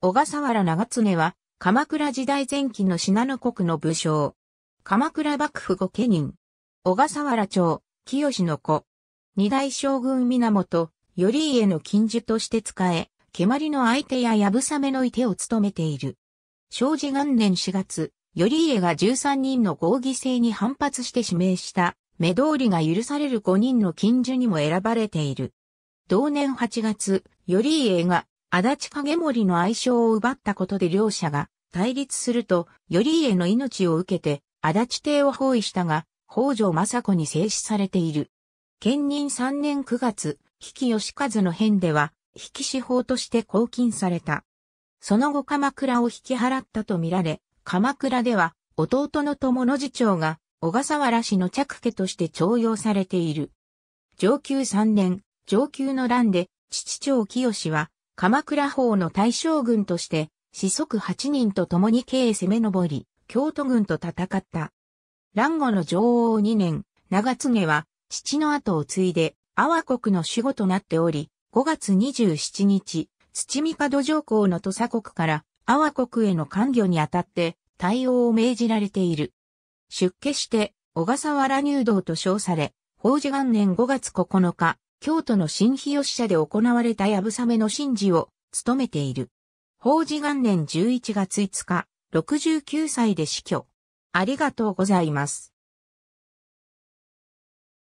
小笠原長常は、鎌倉時代前期の信濃国の武将。鎌倉幕府御家人。小笠原町、清の子。二代将軍源、頼家の近所として使え、蹴鞠の相手ややぶさめのい手を務めている。正治元年4月、頼家が13人の合議制に反発して指名した、目通りが許される5人の近所にも選ばれている。同年8月、頼家が足立影森の愛称を奪ったことで両者が対立すると、頼家の命を受けて、足立邸を包囲したが、北条政子に制止されている。兼任3年9月、比企義和の変では、比企司法として拘禁された。その後鎌倉を引き払ったとみられ、鎌倉では、弟の友の次長が、小笠原氏の着家として徴用されている。上級3年、上級の乱で、父長清は、鎌倉法の大将軍として、子息8人と共に京へ攻め上り、京都軍と戦った。乱後の女王2年、長継は、父の後を継いで、阿波国の守護となっており、5月27日、土見門上皇の土佐国から阿波国への官与にあたって対応を命じられている。出家して小笠原入道と称され、法事元年5月9日、京都の新日吉社で行われたやぶさめの神事を務めている。法事元年11月5日、69歳で死去。ありがとうございます。